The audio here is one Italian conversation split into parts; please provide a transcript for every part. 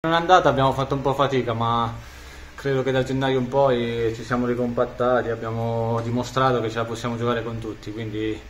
Non è andata, abbiamo fatto un po' fatica, ma credo che da gennaio in poi ci siamo ricompattati, abbiamo dimostrato che ce la possiamo giocare con tutti, quindi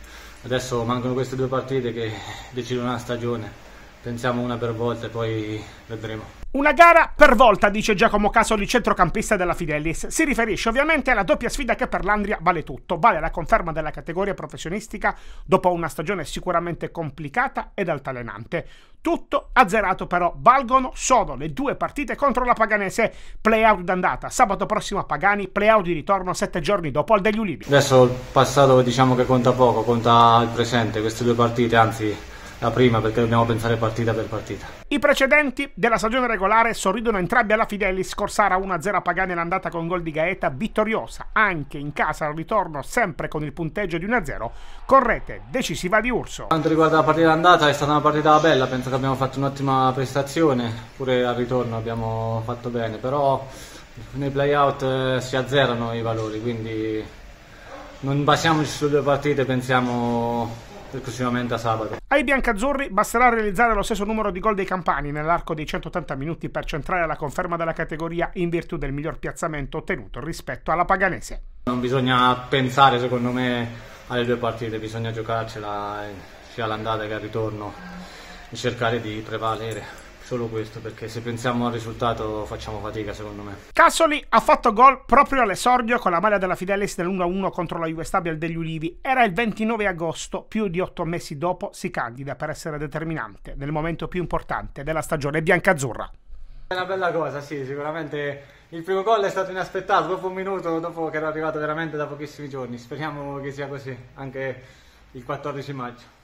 adesso mancano queste due partite che decidono la stagione pensiamo una per volta e poi vedremo. Una gara per volta, dice Giacomo Casoli, centrocampista della Fidelis. Si riferisce ovviamente alla doppia sfida che per l'Andria vale tutto. Vale la conferma della categoria professionistica dopo una stagione sicuramente complicata ed altalenante. Tutto azzerato però, valgono solo le due partite contro la Paganese. Playout d'andata sabato prossimo a Pagani, playout di ritorno sette giorni dopo al degli Ulivi. Adesso il passato diciamo che conta poco, conta il presente, queste due partite, anzi la prima perché dobbiamo pensare partita per partita. I precedenti della stagione regolare sorridono entrambi alla Fidelis, Corsara 1-0 Pagani l'andata con gol di Gaeta, vittoriosa anche in casa al ritorno sempre con il punteggio di 1-0 con rete decisiva di Urso. Quanto riguarda la partita andata è stata una partita bella, penso che abbiamo fatto un'ottima prestazione, pure al ritorno abbiamo fatto bene, però nei playout eh, si azzerano i valori, quindi non basiamoci su due partite, pensiamo esclusivamente a sabato. Ai biancazzurri basterà realizzare lo stesso numero di gol dei campani nell'arco dei 180 minuti per centrare la conferma della categoria in virtù del miglior piazzamento ottenuto rispetto alla paganese. Non bisogna pensare, secondo me, alle due partite, bisogna giocarcela eh, sia all'andata che al ritorno e cercare di prevalere solo questo, perché se pensiamo al risultato facciamo fatica secondo me. Cassoli ha fatto gol proprio all'esordio con la maglia della Fidelis dell'1-1 contro la Juve Stabia degli Ulivi. Era il 29 agosto, più di otto mesi dopo si candida per essere determinante nel momento più importante della stagione biancazzurra. È una bella cosa, sì, sicuramente il primo gol è stato inaspettato, dopo un minuto, dopo che era arrivato veramente da pochissimi giorni. Speriamo che sia così anche il 14 maggio.